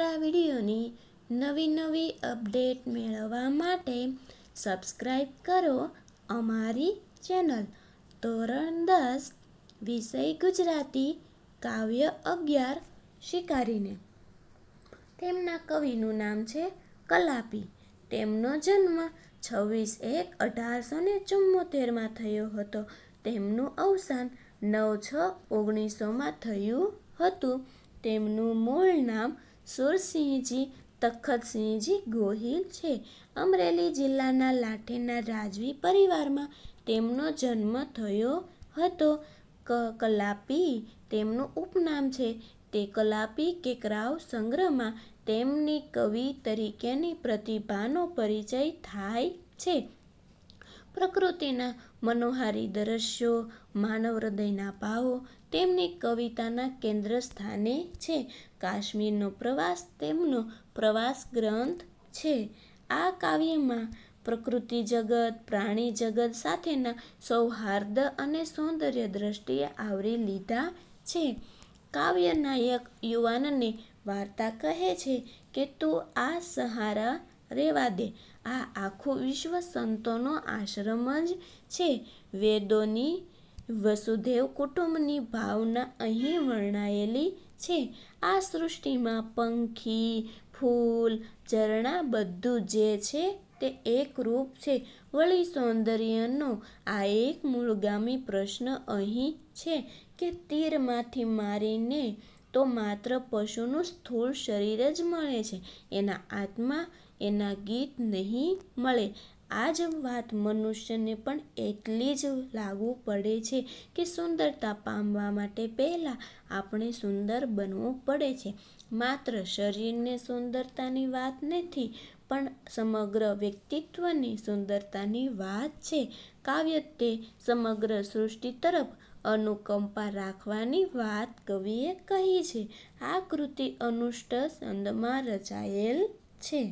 અમારા વિડીયોની નવી નવી અપડેટ મેળવવા માટે સબસ્ક્રાઈબ કરો અમારી ચેનલ ધોરણ દસ વિષય ગુજરાતી કાવ્ય અગિયાર શિકારીને તેમના કવિનું નામ છે કલાપી તેમનો જન્મ છવ્વીસ એક અઢારસો ને ચુમ્મોતેરમાં થયો હતો તેમનું અવસાન નવ છ ઓગણીસોમાં થયું હતું તેમનું મૂળ નામ સુરસિંહજી તખતસિંહજી ગોહિલ છે અમરેલી જિલ્લાના લાઠીના રાજવી પરિવારમાં તેમનો જન્મ થયો હતો ક કલાપી તેમનું ઉપનામ છે તે કલાપી કેકરાવ સંગ્રહમાં તેમની કવિ તરીકેની પ્રતિભાનો પરિચય થાય છે પ્રકૃતિના મનોહારી દ્રશ્યો માનવ હૃદયના ભાવો તેમની કવિતાના કેન્દ્ર સ્થાને છે કાશ્મીરનો પ્રવાસ તેમનો પ્રવાસ ગ્રંથ છે આ કાવ્યમાં પ્રકૃતિ જગત પ્રાણી જગત સાથેના સૌહાર્દ અને સૌંદર્ય દ્રષ્ટિએ આવરી લીધા છે કાવ્ય નાયક યુવાનને વાર્તા કહે છે કે તું આ સહારા રહેવા દે આ આખું વિશ્વ સંતોનો આશ્રમ જ છે વેદોની વસુધૈવ કુટુંબની ભાવના અહીં વર્ણાયેલી છે આ સૃષ્ટિમાં પંખી ફૂલ ઝરણા બધું જે છે તે એક રૂપ છે વળી સૌંદર્યનો આ એક મૂળગામી પ્રશ્ન અહીં છે કે તીરમાંથી મારીને તો માત્ર પશુનું સ્થૂળ શરીર જ મળે છે એના આત્મા એના ગીત નહીં મળે આ જ વાત મનુષ્યને પણ એટલી જ લાગુ પડે છે કે સુંદરતા પામવા માટે પહેલાં આપણે સુંદર બનવું પડે છે માત્ર શરીરને સુંદરતાની વાત નથી પણ સમગ્ર વ્યક્તિત્વની સુંદરતાની વાત છે કાવ્ય તે સમગ્ર સૃષ્ટિ તરફ અનુકંપા રાખવાની વાત કવિએ કહી છે આ કૃતિ અનુષ્ટ છંદમાં રચાયેલ છે